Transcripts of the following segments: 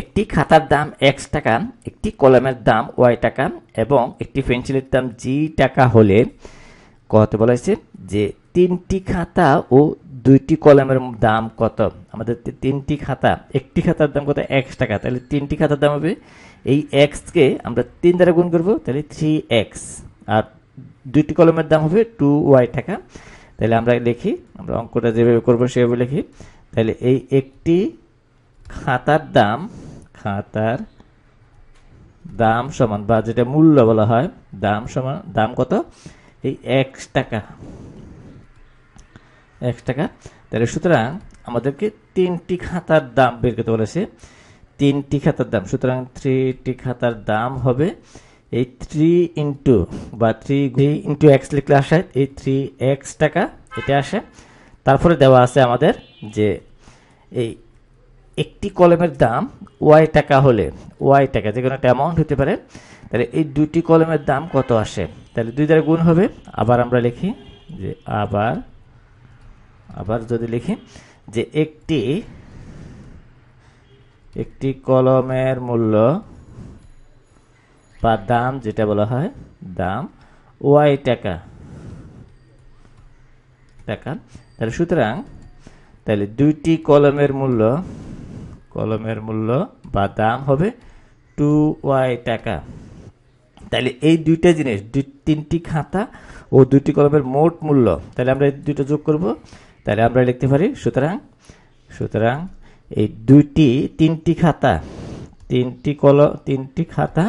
একটি খাতার দাম এক্স টাকা একটি কলমের দাম ওয়াই টাকা এবং একটি পেন্সিলের দাম জি টাকা হলে কতে বলা হয়েছে যে তিনটি খাতা ও দুইটি কলমের দাম কত আমাদের তিনটি খাতা একটি খাতার দাম কত এক্স টাকা তাহলে তিনটি খাতার দাম হবে এই এক্সকে আমরা তিন দ্বারা গুণ করবো তাহলে থ্রি এক্স আর দুইটি কলমের দাম হবে টু ওয়াই টাকা তাহলে আমরা লিখি আমরা অঙ্কটা যেভাবে করবো সেভাবে লিখি তাহলে এই একটি খাতার দাম খাতার দাম সমান বা যেটা মূল্য বলা হয় দাম সমান দাম কত এই এক টাকা এক টাকা তাহলে সুতরাং আমাদেরকে তিনটি খাতার দাম বের করতে বলেছে তিনটি খাতার দাম সুতরাং থ্রিটি খাতার দাম হবে এই থ্রি ইন্টু বা থ্রি ইন্টু এক্স লিখলে আসে এই থ্রি এক্স টাকা এটা আসে তারপরে দেওয়া আছে আমাদের যে এই একটি কলমের দাম ওয়াই টাকা হলে ওয়াই টাকা যে কোনো একটা অ্যামাউন্ট হতে পারে তাহলে এই দুটি কলমের দাম কত আসে তাহলে দুই দ্বারা গুণ হবে আবার আমরা লিখি যে আবার আবার যদি লিখি যে একটি একটি কলমের মূল্য বা দাম যেটা বলা হয় দাম ওয়াই টাকা টাকা তাহলে সুতরাং তাহলে দুইটি কলমের মূল্য কলমের মূল্য বা দাম হবে টু ওয়াই টাকা তাহলে এই দুইটা জিনিস দুই তিনটি খাতা ও দুটি কলমের মোট মূল্য তাহলে আমরা এই দুইটা যোগ করব তাহলে আমরা লিখতে পারি সুতরাং সুতরাং এই দুইটি তিনটি খাতা তিনটি কল তিনটি খাতা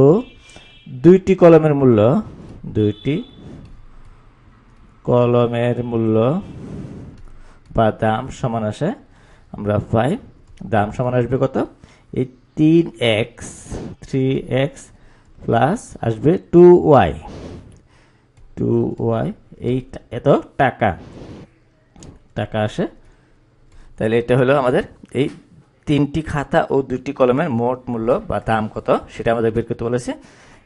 ও দুইটি কলমের মূল্য দুইটি কলমের মূল্য বা দাম সমান আসে আমরা পাই দাম সমান আসবে কত এই তিন এক্স থ্রি এক্স প্লাস আসবে টু ওয়াই টু ওয়াই এই এত টাকা টাকা আসে তাহলে এটা হলো আমাদের এই তিনটি খাতা ও দুটি কলমের মোট মূল্য বা দাম কত সেটা আমাদের বের করতে বলেছে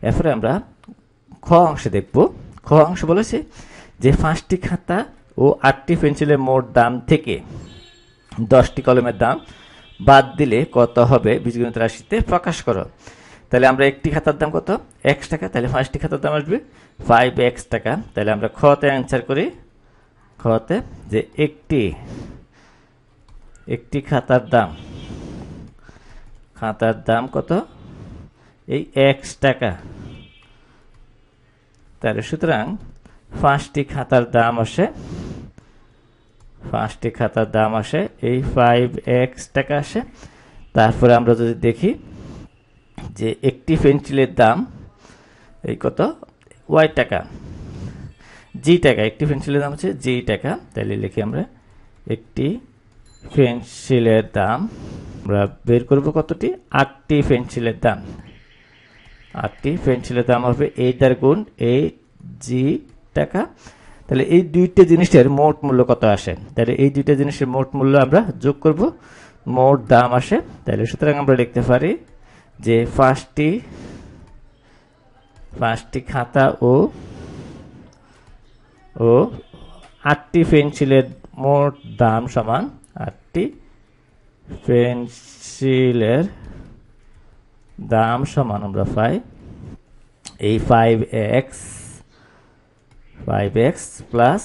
এরপরে আমরা খ অংশে দেখব খ অংশ বলেছে যে পাঁচটি খাতা ও আটটি পেন্সিলের মোট দাম থেকে দশটি কলমের দাম বাদ দিলে কত হবে বীজগণিত রাশিতে প্রকাশ করো তাহলে আমরা একটি খাতার দাম কত এক্স টাকা তাহলে ফার্স্টটি খাতার দাম আসবে ফাইভ এক্স টাকা তাহলে আমরা খতে অ্যান্সার করি খতে যে একটি একটি খাতার দাম খাতার দাম কত এই এক্স টাকা তাহলে সুতরাং পাঁচটি খাতার দাম আসে পাঁচটি খাতার দাম আসে এই ফাইভ এক্স টাকা আসে তারপরে আমরা যদি দেখি যে একটি পেন্সিলের দাম এই কত ওয়াই টাকা জি টাকা একটি পেন্সিলের দাম হচ্ছে জি টাকা তাহলে লিখি আমরা একটি পেন্সিলের দাম আমরা বের করব কতটি আটটি পেন্সিলের দাম আটটি পেন্সিলের দাম হবে এইটার গুণ এইট জি টাকা তাহলে এই দুইটা জিনিসের মোট মূল্য কত আসে তাহলে এই দুইটা জিনিসের মোট মূল্য আমরা যোগ করব মোট দাম আসে তাহলে সুতরাং আমরা লিখতে পারি যে পাঁচটি পাঁচটি খাতা ও ও আটটি পেন্সিলের মোট দাম সমান আটটি পেন্সিলের দাম সমান আমরা পাই এই five x five x plus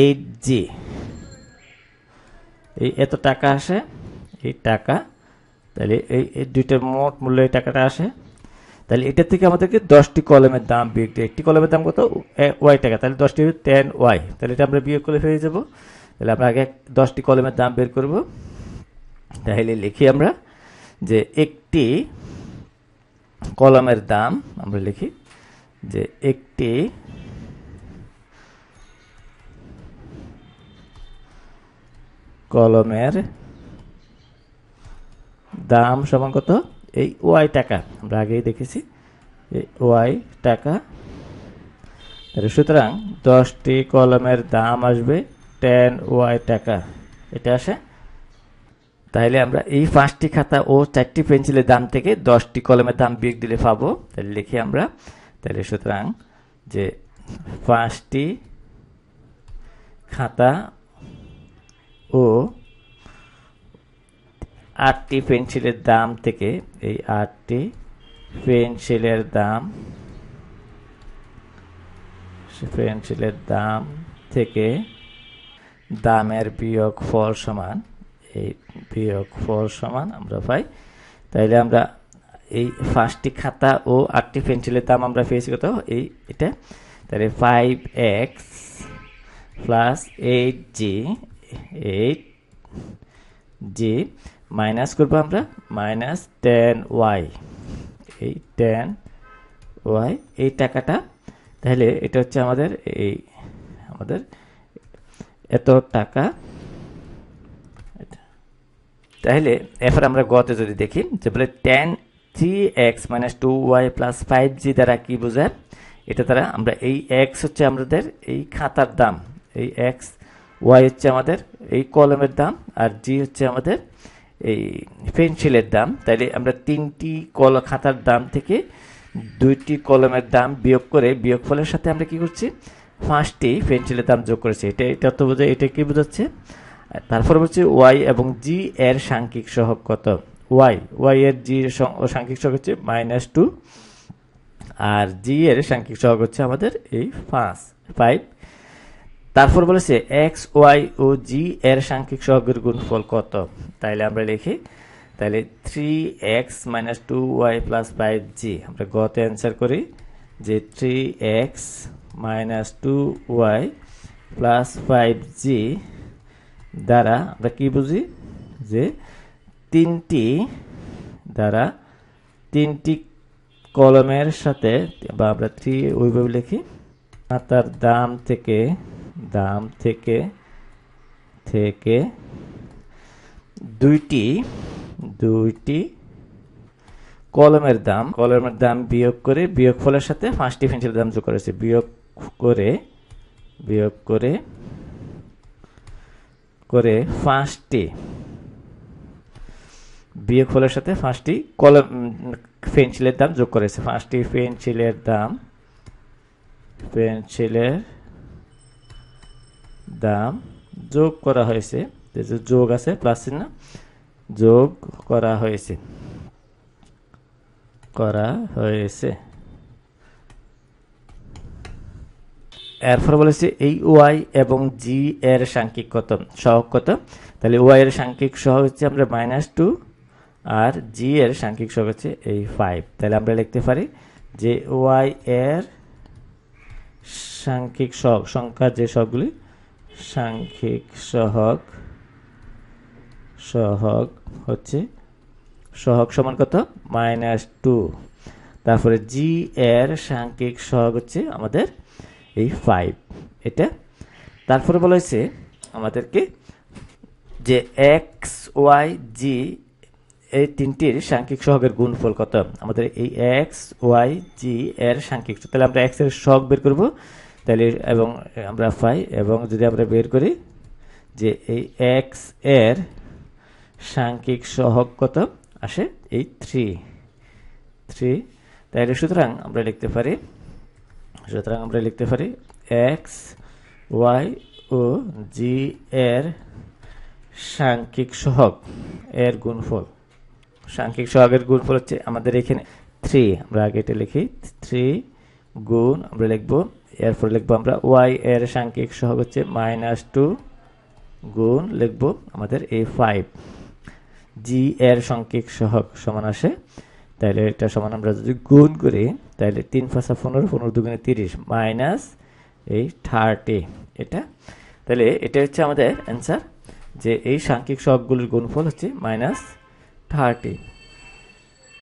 eight z এই এত টাকা আসে এই টাকা তাহলে এই দুইটার মোট মূল্য এই টাকাটা আসে তাহলে এটা থেকে আমাদেরকে দশটি কলমের দাম বিয়োগ একটি কলমের দাম কত ওয়াই টাকা তাহলে দশটি টেন ওয়াই তাহলে এটা আমরা বিয়োগ করে ফিরে যাব তাহলে আমরা আগে দশটি কলমের দাম বের করব তাহলে লিখি আমরা যে একটি কলমের দাম আমরা লিখি যে একটি কলমের দাম সমান কত এই ওয়াই টাকা আমরা আগেই দেখেছি এই ওয়াই টাকা সুতরাং দশটি কলমের দাম আসবে টেন ওয়াই টাকা এটা আসে তাহলে আমরা এই পাঁচটি খাতা ও চারটি পেন্সিলের দাম থেকে দশটি কলমের দাম বিয়োগ দিলে পাবো তাহলে লিখি আমরা তাহলে সুতরাং যে পাঁচটি খাতা ও আটটি পেন্সিলের দাম থেকে এই আটটি পেন্সিলের দাম পেন্সিলের দাম থেকে দামের বিয়োগ ফল সমান এই বিয়োগ ফল সমান আমরা পাই তাইলে আমরা এই ফার্স্টটি খাতা ও আটটি পেন্সিলের দাম আমরা পেয়েছি কত এই এটা তাহলে five x plus eight z eight z minus করবো আমরা মাইনাস টেন ওয়াই এই টেন ওয়াই এই টাকাটা তাহলে এটা হচ্ছে আমাদের এই আমাদের এত টাকা তাহলে এরপর আমরা গতে যদি দেখি যে বলে ten three x minus two y plus five z দ্বারা কী বোঝায় এটা দ্বারা আমরা এই এক্স হচ্ছে আমাদের এই খাতার দাম এই এক্স ওয়াই হচ্ছে আমাদের এই কলমের দাম আর জি হচ্ছে আমাদের এই পেন্সিলের দাম তাইলে আমরা তিনটি কল খাতার দাম থেকে দুইটি কলমের দাম বিয়োগ করে বিয়োগ ফলের সাথে আমরা কি করছি পাঁচটি পেন্সিলের দাম যোগ করেছি এটা এটা তো বোঝায় এটা কি বোঝাচ্ছে তারপর হচ্ছে ওয়াই এবং জি এর সাংখ্যিক সহগ কত ওয়াই ওয়াই এর জি সাংখ্যিক সহক হচ্ছে মাইনাস টু আর জি এর সাংখ্যিক সহক হচ্ছে আমাদের এই পাঁচ ফাইভ তারপর বলেছে এক্স ওয়াই ও জি এর সাংখ্যিক সহগের গুণফল কত তাইলে আমরা লিখি তাহলে three x minus two y plus five z আমরা গতে অ্যান্সার করি যে three x minus two y plus five z দ্বারা আমরা কী বুঝি যে তিনটি দ্বারা তিনটি কলমের সাথে বা আমরা থ্রি ওইভাবে লিখি তার দাম থেকে দাম থেকে থেকে দুইটি দুইটি কলমের দাম কলমের দাম বিয়োগ করে বিয়োগ ফলের সাথে পাঁচটি পেন্সিলের দাম যোগ করেছে বিয়োগ করে বিয়োগ করে করে পাঁচটি বিয়োগ ফলের সাথে পাঁচটি কলম পেন্সিলের দাম যোগ করেছে পাঁচটি পেন্সিলের দাম পেন্সিলের দাম যোগ করা হয়েছে যোগ আছে প্লাস চিহ্ন যোগ করা হয়েছে করা হয়েছে এরপর বলেছে এই ওয়াই এবং জি এর সাংখ্যিক কত সহগ কত তাহলে ওয়াই এর সাংখ্যিক সহ হচ্ছে আমরা মাইনাস টু আর জি এর সাংখ্যিক সহ হচ্ছে এই ফাইভ তাহলে আমরা লিখতে পারি যে ওয়াই এর সাংখ্যিক সহ সংখ্যা যে সবগুলি সাংখ্যিক সহক সহক হচ্ছে সহক সমান কত মাইনাস টু তারপরে জি এর সাংখ্যিক সহক হচ্ছে আমাদের এই ফাইভ এটা তারপরে বলা হয়েছে আমাদেরকে যে এক্স ওয়াই জি এই তিনটির সাংখ্যিক সহগের গুণফল কত আমাদের এই এক্স ওয়াই জি এর সাংখ্যিক তাহলে আমরা এক্স এর সহক বের করবো তাহলে এবং আমরা পাই এবং যদি আমরা বের করি যে এই এক্স এর সাংখ্যিক সহক কত আসে এই থ্রি থ্রি তাহলে সুতরাং আমরা লিখতে পারি সুতরাং আমরা লিখতে পারি এক্স ওয়াই ও জি এর সাংখ্যিক সহক এর গুণফল সাংখ্যিক সহকের গুণফল হচ্ছে আমাদের এখানে থ্রি আমরা আগে এটা লিখি থ্রি গুণ আমরা লিখবো এরপরে লিখবো আমরা ওয়াই এর সাংখ্যিক সহগ হচ্ছে মাইনাস টু গুণ লিখব আমাদের এ ফাইভ জি এর সাংখ্যিক সহগ সমান আসে তাহলে এটা সমান আমরা যদি গুণ করি তাহলে তিন ফাঁসা পনেরো পনেরো দুগুণে তিরিশ মাইনাস এই থার্টি এটা তাহলে এটা হচ্ছে আমাদের অ্যান্সার যে এই সাংখ্যিক সহগগুলির গুণফল হচ্ছে মাইনাস থার্টি